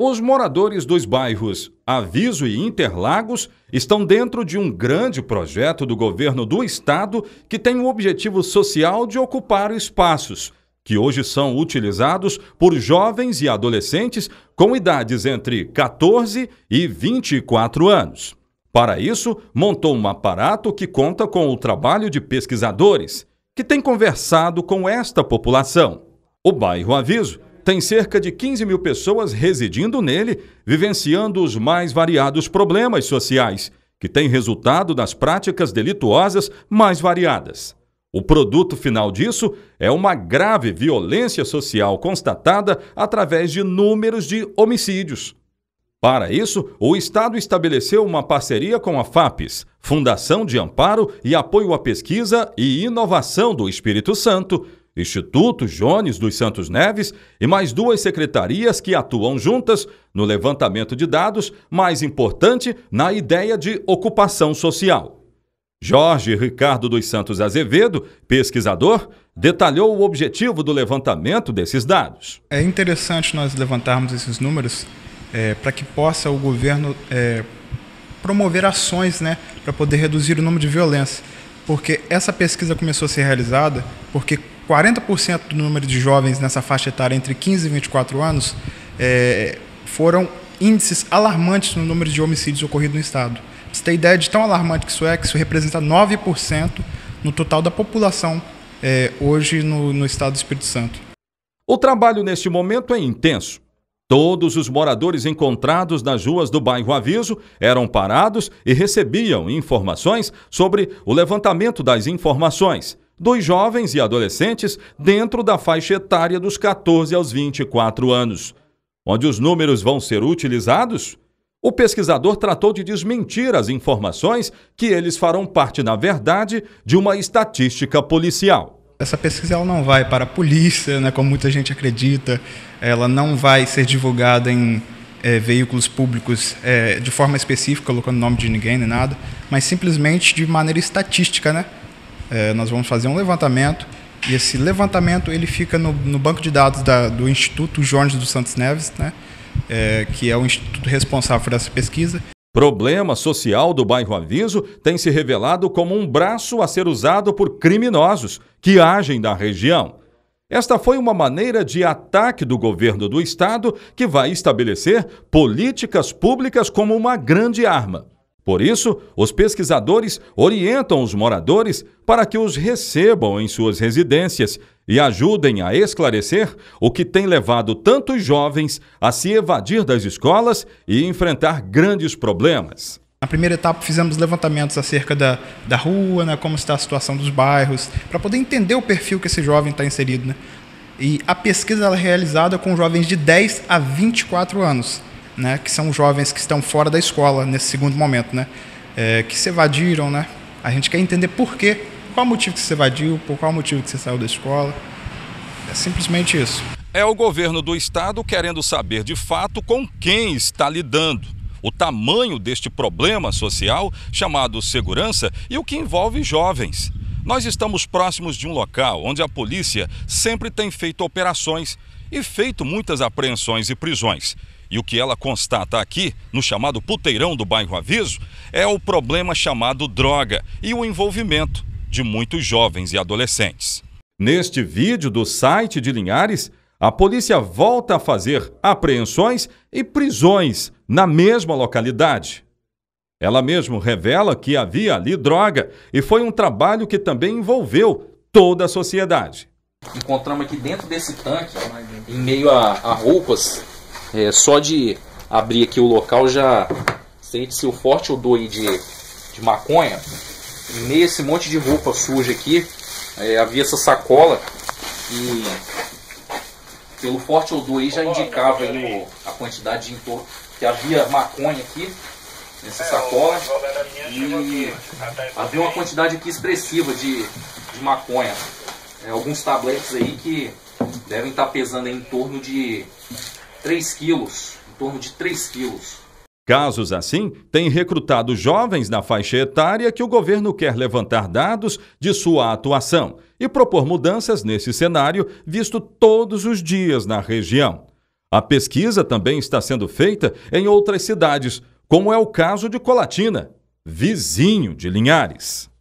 Os moradores dos bairros Aviso e Interlagos estão dentro de um grande projeto do governo do estado que tem o objetivo social de ocupar espaços que hoje são utilizados por jovens e adolescentes com idades entre 14 e 24 anos. Para isso, montou um aparato que conta com o trabalho de pesquisadores, que têm conversado com esta população. O bairro Aviso tem cerca de 15 mil pessoas residindo nele, vivenciando os mais variados problemas sociais, que têm resultado das práticas delituosas mais variadas. O produto final disso é uma grave violência social constatada através de números de homicídios. Para isso, o Estado estabeleceu uma parceria com a FAPES, Fundação de Amparo e Apoio à Pesquisa e Inovação do Espírito Santo, Instituto Jones dos Santos Neves e mais duas secretarias que atuam juntas no levantamento de dados, mais importante, na ideia de ocupação social. Jorge Ricardo dos Santos Azevedo, pesquisador, detalhou o objetivo do levantamento desses dados. É interessante nós levantarmos esses números é, para que possa o governo é, promover ações né, para poder reduzir o número de violência. Porque essa pesquisa começou a ser realizada porque 40% do número de jovens nessa faixa etária entre 15 e 24 anos é, foram índices alarmantes no número de homicídios ocorridos no Estado. você tem ideia de tão alarmante que isso é, que isso representa 9% no total da população é, hoje no, no Estado do Espírito Santo. O trabalho neste momento é intenso. Todos os moradores encontrados nas ruas do bairro Aviso eram parados e recebiam informações sobre o levantamento das informações dois jovens e adolescentes dentro da faixa etária dos 14 aos 24 anos. Onde os números vão ser utilizados? O pesquisador tratou de desmentir as informações que eles farão parte, na verdade, de uma estatística policial. Essa pesquisa ela não vai para a polícia, né, como muita gente acredita, ela não vai ser divulgada em é, veículos públicos é, de forma específica, colocando o nome de ninguém nem nada, mas simplesmente de maneira estatística, né? é, nós vamos fazer um levantamento e esse levantamento ele fica no, no banco de dados da, do Instituto Jorge dos Santos Neves, né? É, que é o instituto responsável por essa pesquisa. Problema social do bairro Aviso tem se revelado como um braço a ser usado por criminosos que agem na região. Esta foi uma maneira de ataque do governo do estado que vai estabelecer políticas públicas como uma grande arma. Por isso, os pesquisadores orientam os moradores para que os recebam em suas residências e ajudem a esclarecer o que tem levado tantos jovens a se evadir das escolas e enfrentar grandes problemas. Na primeira etapa fizemos levantamentos acerca da, da rua, né, como está a situação dos bairros, para poder entender o perfil que esse jovem está inserido. Né? E a pesquisa é realizada com jovens de 10 a 24 anos né, que são jovens que estão fora da escola nesse segundo momento, né, é, que se evadiram, né? A gente quer entender por quê, qual o motivo que você evadiu, por qual motivo que você saiu da escola. É simplesmente isso. É o governo do estado querendo saber de fato com quem está lidando o tamanho deste problema social chamado segurança e o que envolve jovens. Nós estamos próximos de um local onde a polícia sempre tem feito operações e feito muitas apreensões e prisões. E o que ela constata aqui, no chamado puteirão do bairro Aviso, é o problema chamado droga e o envolvimento de muitos jovens e adolescentes. Neste vídeo do site de Linhares, a polícia volta a fazer apreensões e prisões na mesma localidade. Ela mesmo revela que havia ali droga e foi um trabalho que também envolveu toda a sociedade. Encontramos aqui dentro desse tanque, em meio a, a roupas é, só de abrir aqui o local já sente-se o forte odor de, de maconha. Nesse monte de roupa suja aqui, é, havia essa sacola e pelo forte odor aí já indicava aí o, a quantidade de entorno que havia maconha aqui nessa é, sacola e havia uma quantidade aqui expressiva de, de maconha. É, alguns tabletes aí que devem estar pesando em torno de 3 quilos, em torno de 3 quilos. Casos assim têm recrutado jovens na faixa etária que o governo quer levantar dados de sua atuação e propor mudanças nesse cenário visto todos os dias na região. A pesquisa também está sendo feita em outras cidades, como é o caso de Colatina, vizinho de Linhares.